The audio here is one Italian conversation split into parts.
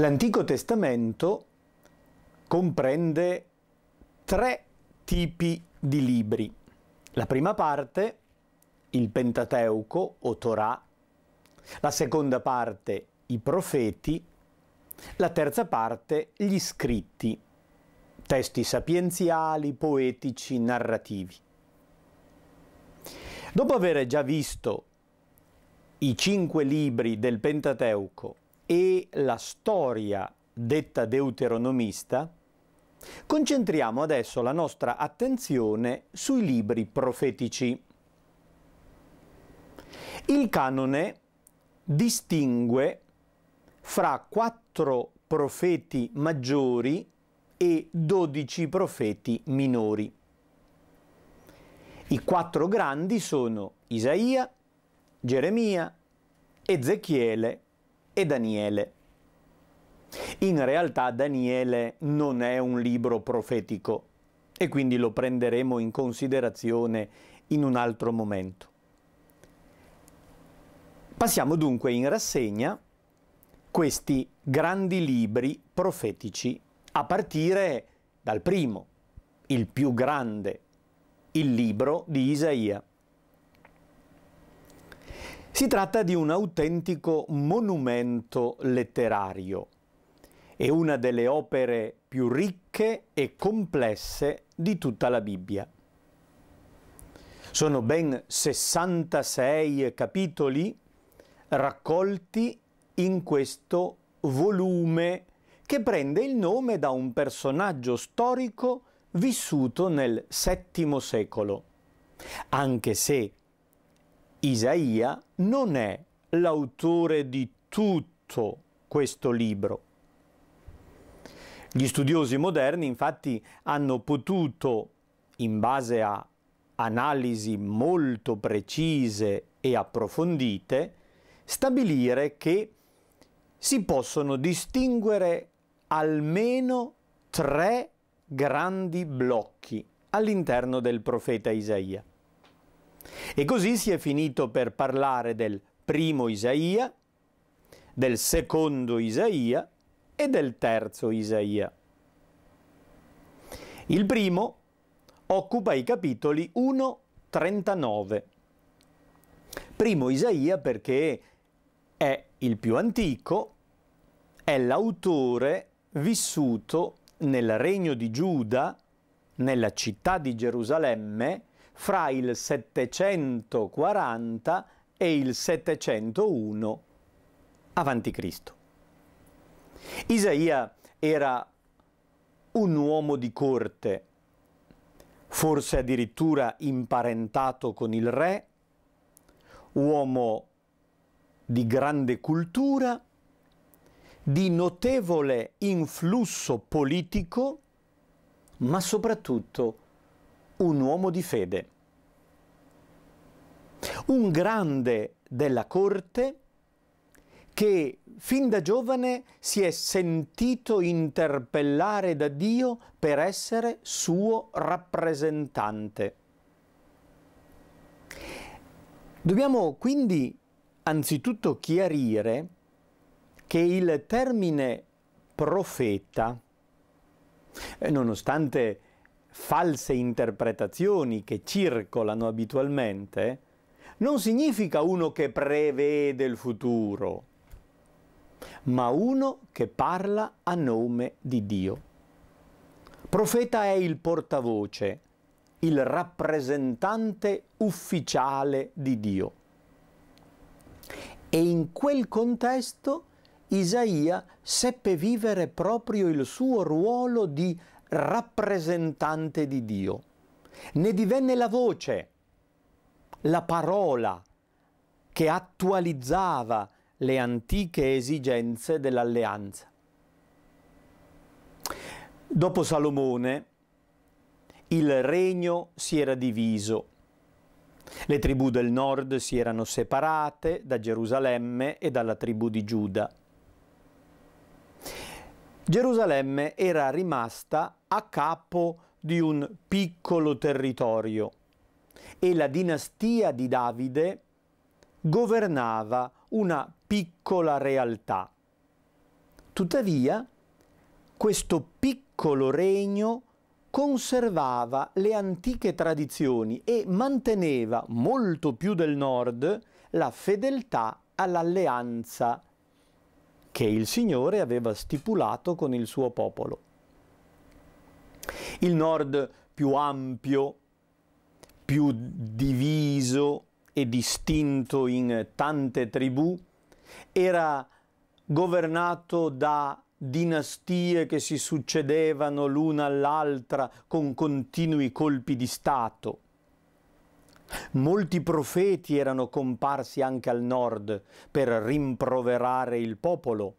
L'Antico Testamento comprende tre tipi di libri. La prima parte, il Pentateuco o Torah, la seconda parte, i profeti, la terza parte, gli scritti, testi sapienziali, poetici, narrativi. Dopo aver già visto i cinque libri del Pentateuco e la storia detta deuteronomista, concentriamo adesso la nostra attenzione sui libri profetici. Il canone distingue fra quattro profeti maggiori e dodici profeti minori. I quattro grandi sono Isaia, Geremia, Ezechiele e Daniele. In realtà Daniele non è un libro profetico e quindi lo prenderemo in considerazione in un altro momento. Passiamo dunque in rassegna questi grandi libri profetici a partire dal primo, il più grande, il libro di Isaia. Si tratta di un autentico monumento letterario e una delle opere più ricche e complesse di tutta la Bibbia. Sono ben 66 capitoli raccolti in questo volume che prende il nome da un personaggio storico vissuto nel VII secolo, anche se Isaia non è l'autore di tutto questo libro. Gli studiosi moderni infatti hanno potuto, in base a analisi molto precise e approfondite, stabilire che si possono distinguere almeno tre grandi blocchi all'interno del profeta Isaia. E così si è finito per parlare del primo Isaia, del secondo Isaia e del terzo Isaia. Il primo occupa i capitoli 1-39. Primo Isaia perché è il più antico, è l'autore vissuto nel regno di Giuda, nella città di Gerusalemme, fra il 740 e il 701 a.C. Isaia era un uomo di corte, forse addirittura imparentato con il re, uomo di grande cultura, di notevole influsso politico, ma soprattutto un uomo di fede, un grande della corte che fin da giovane si è sentito interpellare da Dio per essere suo rappresentante. Dobbiamo quindi anzitutto chiarire che il termine profeta, eh, nonostante false interpretazioni che circolano abitualmente, non significa uno che prevede il futuro, ma uno che parla a nome di Dio. Profeta è il portavoce, il rappresentante ufficiale di Dio. E in quel contesto Isaia seppe vivere proprio il suo ruolo di rappresentante di Dio. Ne divenne la voce, la parola che attualizzava le antiche esigenze dell'alleanza. Dopo Salomone il regno si era diviso. Le tribù del nord si erano separate da Gerusalemme e dalla tribù di Giuda. Gerusalemme era rimasta a capo di un piccolo territorio e la dinastia di Davide governava una piccola realtà. Tuttavia, questo piccolo regno conservava le antiche tradizioni e manteneva molto più del nord la fedeltà all'alleanza che il Signore aveva stipulato con il suo popolo. Il nord più ampio, più diviso e distinto in tante tribù, era governato da dinastie che si succedevano l'una all'altra con continui colpi di Stato Molti profeti erano comparsi anche al nord per rimproverare il popolo.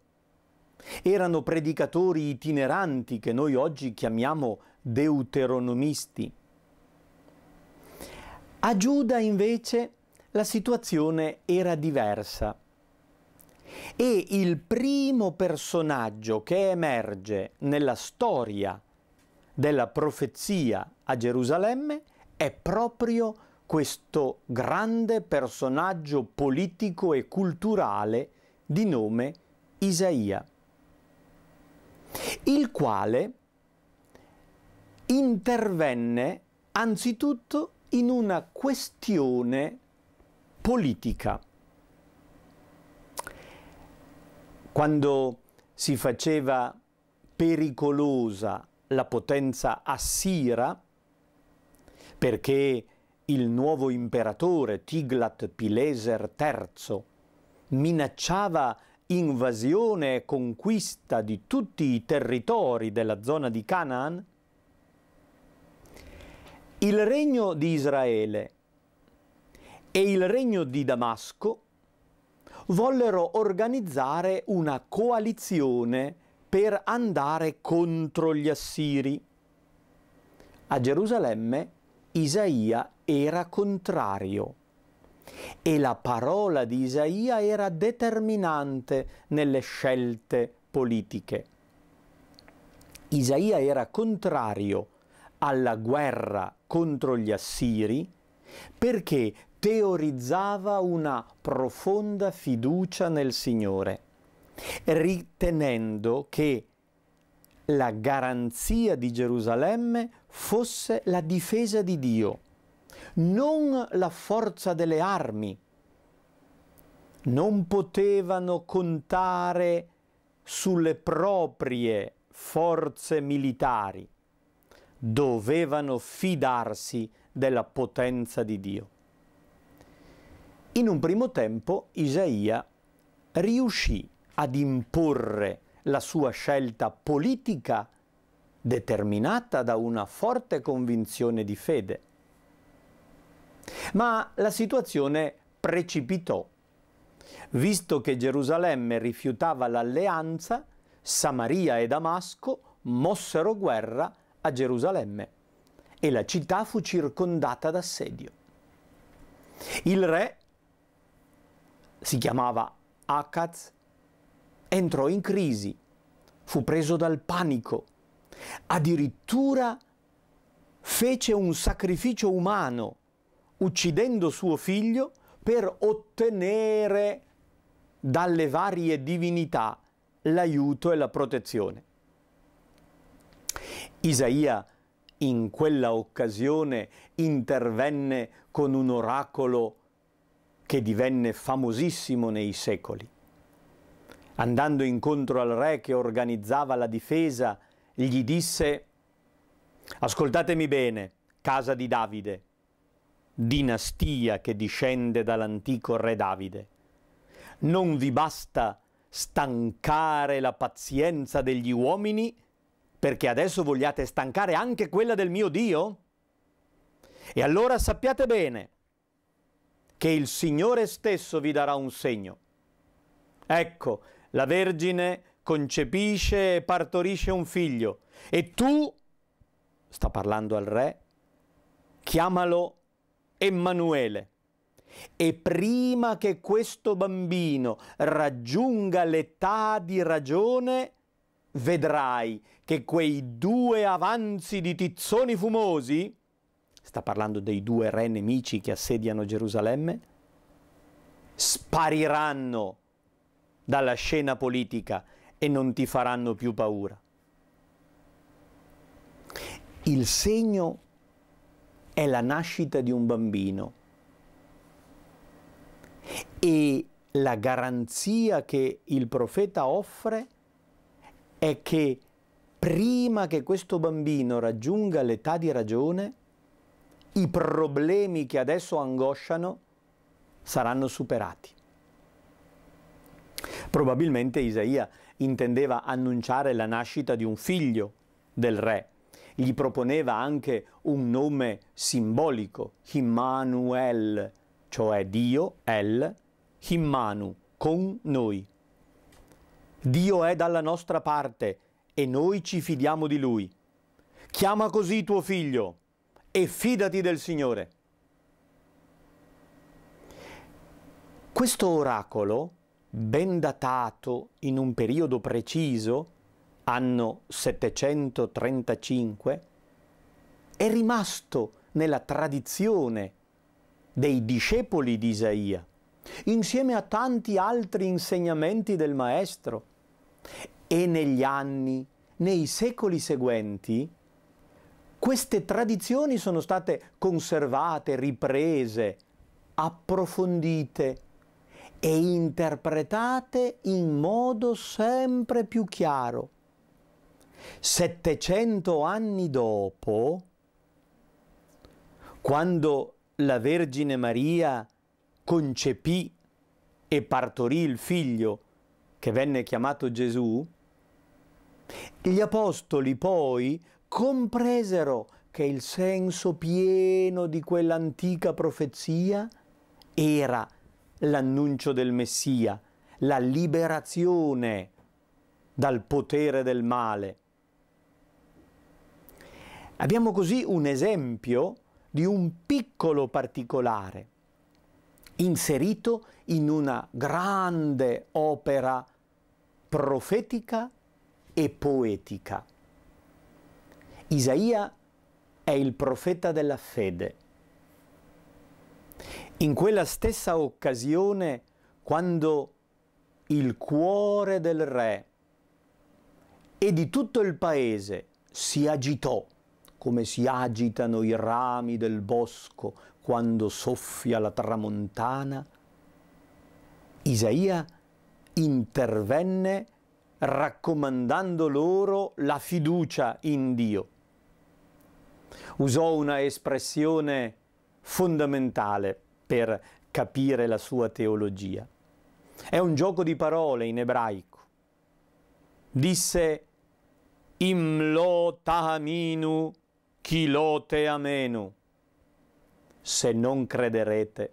Erano predicatori itineranti che noi oggi chiamiamo deuteronomisti. A Giuda invece la situazione era diversa e il primo personaggio che emerge nella storia della profezia a Gerusalemme è proprio questo grande personaggio politico e culturale di nome Isaia, il quale intervenne anzitutto in una questione politica. Quando si faceva pericolosa la potenza assira, perché il nuovo imperatore Tiglat-Pileser III minacciava invasione e conquista di tutti i territori della zona di Canaan? Il regno di Israele e il regno di Damasco vollero organizzare una coalizione per andare contro gli Assiri. A Gerusalemme Isaia era contrario e la parola di Isaia era determinante nelle scelte politiche. Isaia era contrario alla guerra contro gli assiri perché teorizzava una profonda fiducia nel Signore, ritenendo che la garanzia di Gerusalemme fosse la difesa di Dio, non la forza delle armi. Non potevano contare sulle proprie forze militari, dovevano fidarsi della potenza di Dio. In un primo tempo Isaia riuscì ad imporre la sua scelta politica determinata da una forte convinzione di fede. Ma la situazione precipitò. Visto che Gerusalemme rifiutava l'alleanza, Samaria e Damasco mossero guerra a Gerusalemme e la città fu circondata d'assedio. Il re si chiamava Akaz entrò in crisi, fu preso dal panico, addirittura fece un sacrificio umano, uccidendo suo figlio per ottenere dalle varie divinità l'aiuto e la protezione. Isaia in quella occasione intervenne con un oracolo che divenne famosissimo nei secoli andando incontro al re che organizzava la difesa, gli disse, ascoltatemi bene, casa di Davide, dinastia che discende dall'antico re Davide, non vi basta stancare la pazienza degli uomini perché adesso vogliate stancare anche quella del mio Dio? E allora sappiate bene che il Signore stesso vi darà un segno. Ecco, la Vergine concepisce e partorisce un figlio e tu, sta parlando al re, chiamalo Emanuele. E prima che questo bambino raggiunga l'età di ragione, vedrai che quei due avanzi di tizzoni fumosi, sta parlando dei due re nemici che assediano Gerusalemme, spariranno dalla scena politica e non ti faranno più paura. Il segno è la nascita di un bambino e la garanzia che il profeta offre è che prima che questo bambino raggiunga l'età di ragione, i problemi che adesso angosciano saranno superati. Probabilmente Isaia intendeva annunciare la nascita di un figlio del re. Gli proponeva anche un nome simbolico, Immanuel, cioè Dio, El, Immanu, con noi. Dio è dalla nostra parte e noi ci fidiamo di Lui. Chiama così tuo figlio e fidati del Signore. Questo oracolo ben datato in un periodo preciso, anno 735, è rimasto nella tradizione dei discepoli di Isaia, insieme a tanti altri insegnamenti del Maestro. E negli anni, nei secoli seguenti, queste tradizioni sono state conservate, riprese, approfondite, e interpretate in modo sempre più chiaro. 700 anni dopo, quando la Vergine Maria concepì e partorì il figlio che venne chiamato Gesù, gli apostoli poi compresero che il senso pieno di quell'antica profezia era l'annuncio del Messia, la liberazione dal potere del male. Abbiamo così un esempio di un piccolo particolare inserito in una grande opera profetica e poetica. Isaia è il profeta della fede in quella stessa occasione, quando il cuore del re e di tutto il paese si agitò, come si agitano i rami del bosco quando soffia la tramontana, Isaia intervenne raccomandando loro la fiducia in Dio. Usò una espressione fondamentale per capire la sua teologia. È un gioco di parole in ebraico. Disse Imlo tahaminu kilote amenu. Se non crederete,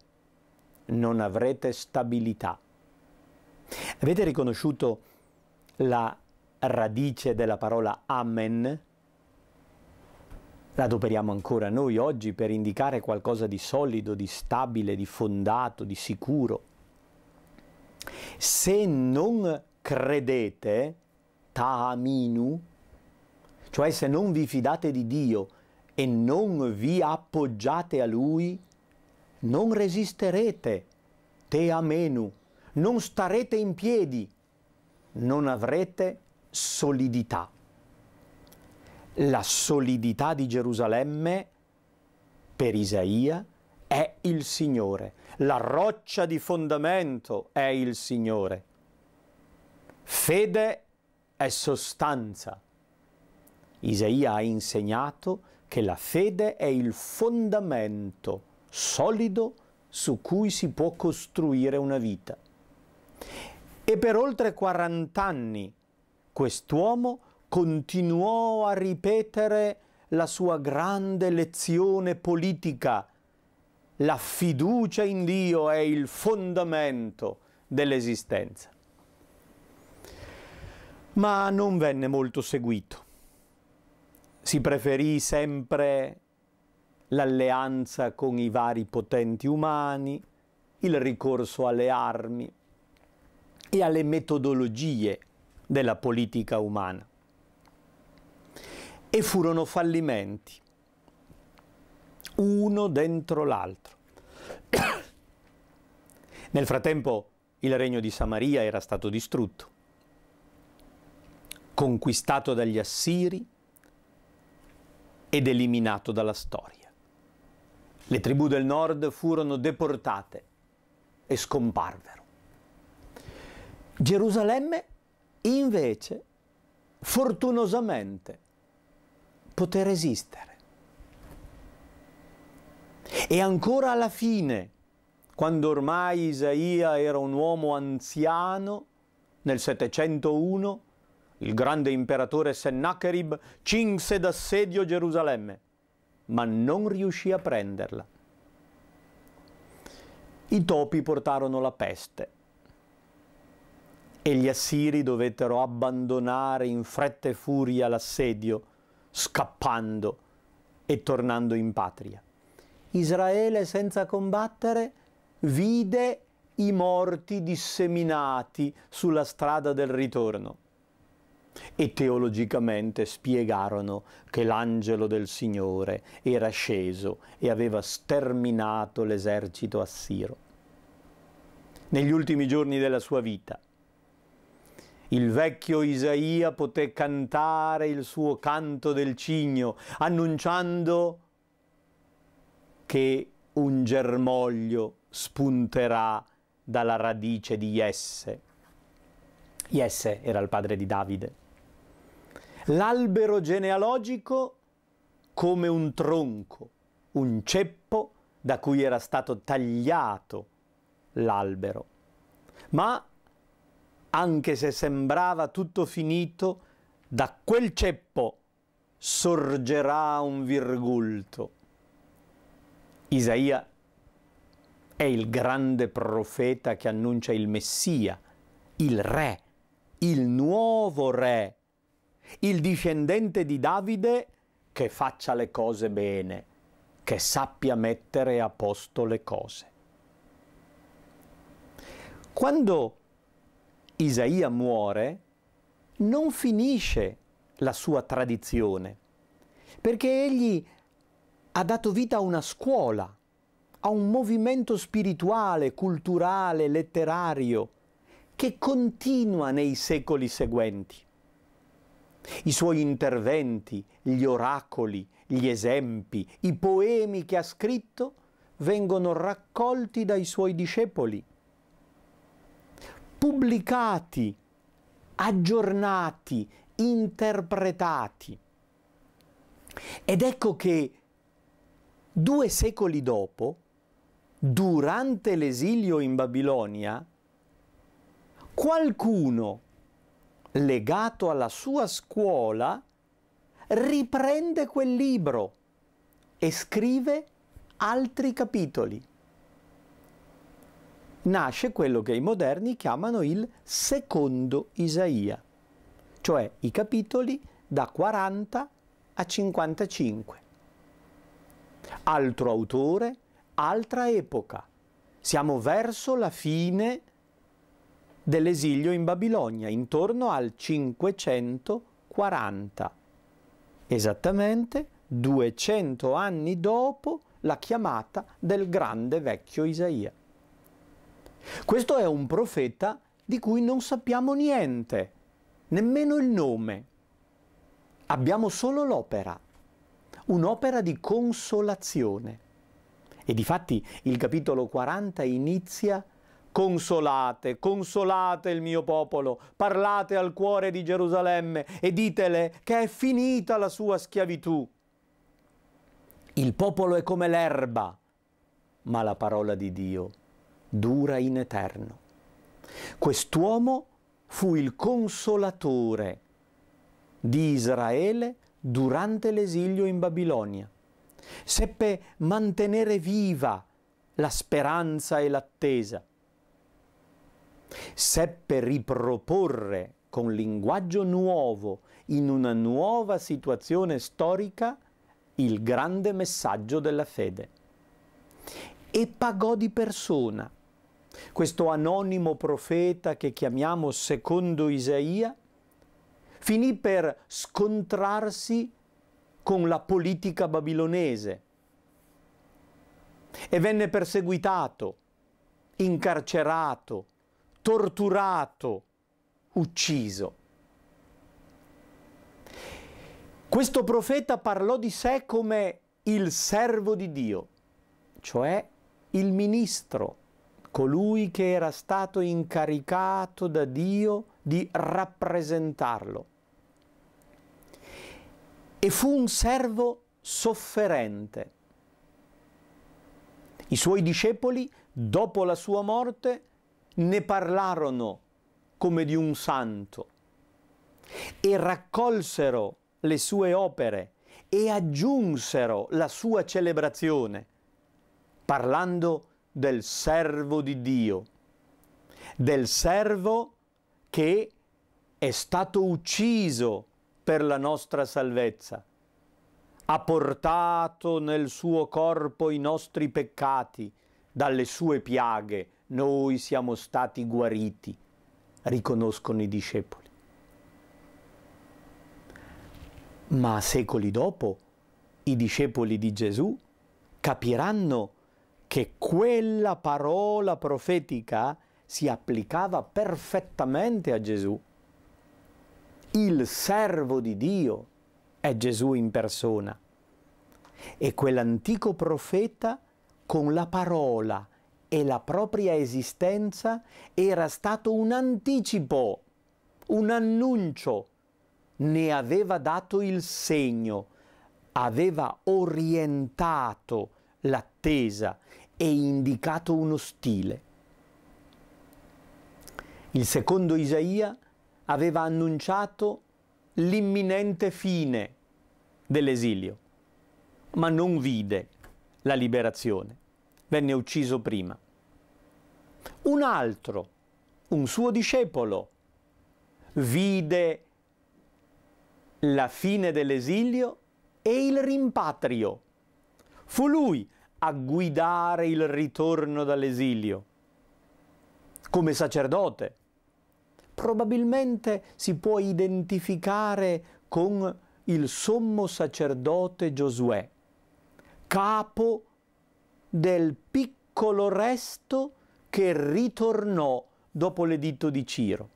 non avrete stabilità. Avete riconosciuto la radice della parola amen? L'adoperiamo ancora noi oggi per indicare qualcosa di solido, di stabile, di fondato, di sicuro. Se non credete, ta'aminu, cioè se non vi fidate di Dio e non vi appoggiate a Lui, non resisterete, te'amenu, non starete in piedi, non avrete solidità la solidità di Gerusalemme per Isaia è il Signore, la roccia di fondamento è il Signore. Fede è sostanza. Isaia ha insegnato che la fede è il fondamento solido su cui si può costruire una vita. E per oltre 40 anni quest'uomo continuò a ripetere la sua grande lezione politica. La fiducia in Dio è il fondamento dell'esistenza. Ma non venne molto seguito. Si preferì sempre l'alleanza con i vari potenti umani, il ricorso alle armi e alle metodologie della politica umana e furono fallimenti, uno dentro l'altro. Nel frattempo il regno di Samaria era stato distrutto, conquistato dagli Assiri ed eliminato dalla storia. Le tribù del nord furono deportate e scomparvero. Gerusalemme invece, fortunosamente, poter esistere. E ancora alla fine, quando ormai Isaia era un uomo anziano, nel 701, il grande imperatore Sennacherib cinse d'assedio Gerusalemme, ma non riuscì a prenderla. I topi portarono la peste e gli assiri dovettero abbandonare in fretta e furia l'assedio scappando e tornando in patria. Israele senza combattere vide i morti disseminati sulla strada del ritorno e teologicamente spiegarono che l'angelo del Signore era sceso e aveva sterminato l'esercito assiro. Negli ultimi giorni della sua vita il vecchio Isaia poté cantare il suo canto del cigno, annunciando che un germoglio spunterà dalla radice di Jesse. Jesse era il padre di Davide. L'albero genealogico come un tronco, un ceppo da cui era stato tagliato l'albero. Ma anche se sembrava tutto finito, da quel ceppo sorgerà un virgulto. Isaia è il grande profeta che annuncia il Messia, il Re, il nuovo Re, il discendente di Davide che faccia le cose bene, che sappia mettere a posto le cose. Quando Isaia muore, non finisce la sua tradizione, perché egli ha dato vita a una scuola, a un movimento spirituale, culturale, letterario, che continua nei secoli seguenti. I suoi interventi, gli oracoli, gli esempi, i poemi che ha scritto vengono raccolti dai suoi discepoli pubblicati, aggiornati, interpretati. Ed ecco che due secoli dopo, durante l'esilio in Babilonia, qualcuno legato alla sua scuola riprende quel libro e scrive altri capitoli nasce quello che i moderni chiamano il secondo Isaia, cioè i capitoli da 40 a 55. Altro autore, altra epoca. Siamo verso la fine dell'esilio in Babilonia, intorno al 540, esattamente 200 anni dopo la chiamata del grande vecchio Isaia. Questo è un profeta di cui non sappiamo niente, nemmeno il nome. Abbiamo solo l'opera, un'opera di consolazione. E difatti il capitolo 40 inizia Consolate, consolate il mio popolo, parlate al cuore di Gerusalemme e ditele che è finita la sua schiavitù. Il popolo è come l'erba, ma la parola di Dio è dura in eterno. Quest'uomo fu il consolatore di Israele durante l'esilio in Babilonia. Seppe mantenere viva la speranza e l'attesa. Seppe riproporre con linguaggio nuovo, in una nuova situazione storica, il grande messaggio della fede e pagò di persona. Questo anonimo profeta che chiamiamo secondo Isaia finì per scontrarsi con la politica babilonese e venne perseguitato, incarcerato, torturato, ucciso. Questo profeta parlò di sé come il servo di Dio, cioè il ministro, colui che era stato incaricato da Dio di rappresentarlo. E fu un servo sofferente. I suoi discepoli, dopo la sua morte, ne parlarono come di un santo e raccolsero le sue opere e aggiunsero la sua celebrazione parlando del servo di Dio, del servo che è stato ucciso per la nostra salvezza, ha portato nel suo corpo i nostri peccati, dalle sue piaghe noi siamo stati guariti, riconoscono i discepoli. Ma secoli dopo i discepoli di Gesù capiranno che quella parola profetica si applicava perfettamente a Gesù. Il servo di Dio è Gesù in persona. E quell'antico profeta con la parola e la propria esistenza era stato un anticipo, un annuncio, ne aveva dato il segno, aveva orientato l'attenzione attesa e indicato uno stile. Il secondo Isaia aveva annunciato l'imminente fine dell'esilio, ma non vide la liberazione, venne ucciso prima. Un altro, un suo discepolo, vide la fine dell'esilio e il rimpatrio. Fu lui a guidare il ritorno dall'esilio, come sacerdote. Probabilmente si può identificare con il sommo sacerdote Giosuè, capo del piccolo resto che ritornò dopo l'editto di Ciro.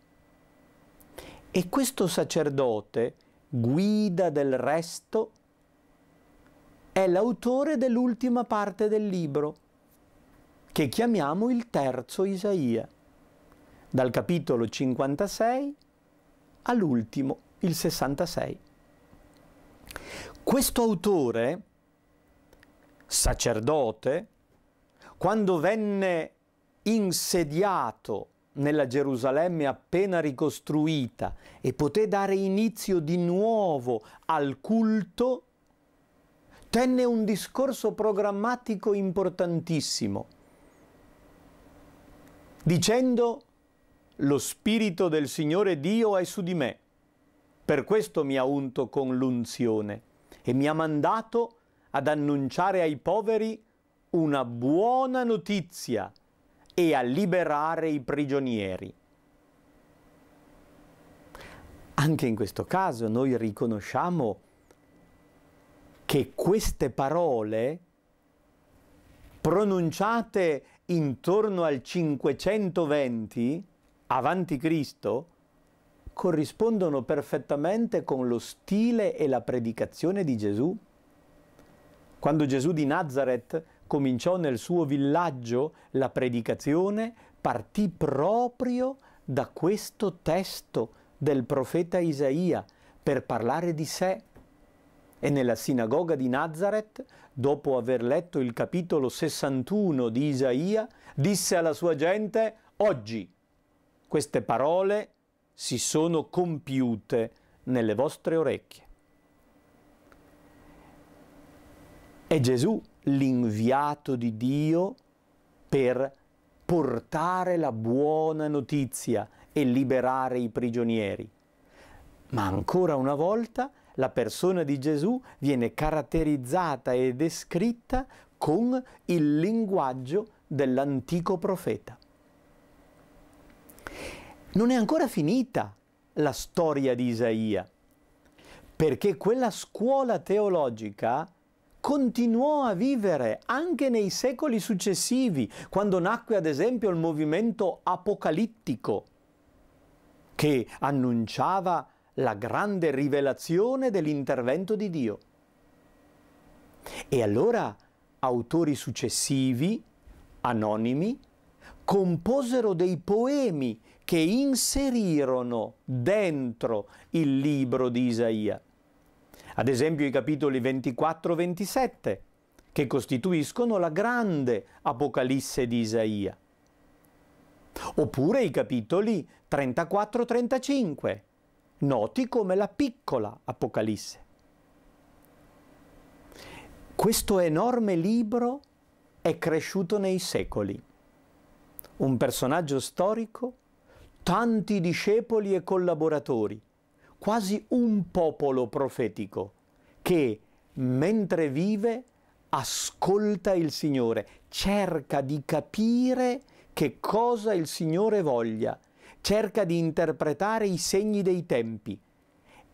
E questo sacerdote, guida del resto, è l'autore dell'ultima parte del libro, che chiamiamo il terzo Isaia, dal capitolo 56 all'ultimo, il 66. Questo autore, sacerdote, quando venne insediato nella Gerusalemme appena ricostruita e poté dare inizio di nuovo al culto, tenne un discorso programmatico importantissimo, dicendo lo Spirito del Signore Dio è su di me, per questo mi ha unto con l'unzione e mi ha mandato ad annunciare ai poveri una buona notizia e a liberare i prigionieri. Anche in questo caso noi riconosciamo che queste parole pronunciate intorno al 520 avanti Cristo corrispondono perfettamente con lo stile e la predicazione di Gesù. Quando Gesù di Nazareth cominciò nel suo villaggio la predicazione, partì proprio da questo testo del profeta Isaia per parlare di sé e nella sinagoga di Nazareth, dopo aver letto il capitolo 61 di Isaia, disse alla sua gente, oggi queste parole si sono compiute nelle vostre orecchie. È Gesù l'inviato di Dio per portare la buona notizia e liberare i prigionieri. Ma ancora una volta la persona di Gesù viene caratterizzata e descritta con il linguaggio dell'antico profeta. Non è ancora finita la storia di Isaia, perché quella scuola teologica continuò a vivere anche nei secoli successivi, quando nacque ad esempio il movimento apocalittico, che annunciava la grande rivelazione dell'intervento di Dio. E allora autori successivi, anonimi, composero dei poemi che inserirono dentro il libro di Isaia. Ad esempio i capitoli 24-27, che costituiscono la grande Apocalisse di Isaia. Oppure i capitoli 34-35 noti come la piccola Apocalisse. Questo enorme libro è cresciuto nei secoli. Un personaggio storico, tanti discepoli e collaboratori, quasi un popolo profetico che, mentre vive, ascolta il Signore, cerca di capire che cosa il Signore voglia cerca di interpretare i segni dei tempi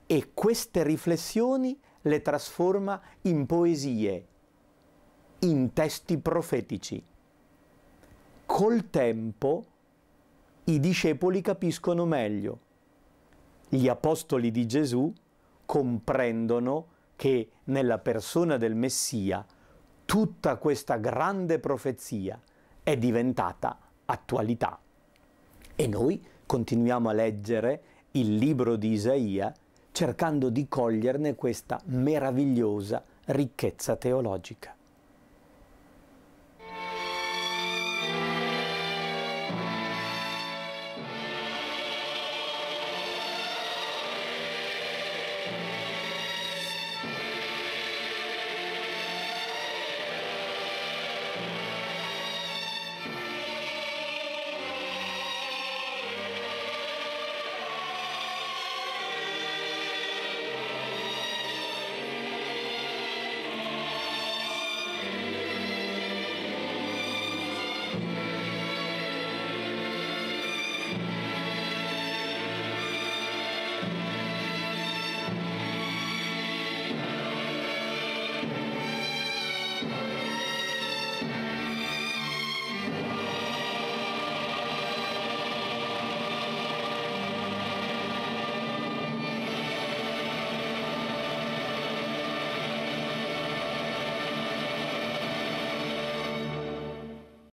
e queste riflessioni le trasforma in poesie, in testi profetici. Col tempo i discepoli capiscono meglio. Gli apostoli di Gesù comprendono che nella persona del Messia tutta questa grande profezia è diventata attualità. E noi continuiamo a leggere il libro di Isaia cercando di coglierne questa meravigliosa ricchezza teologica.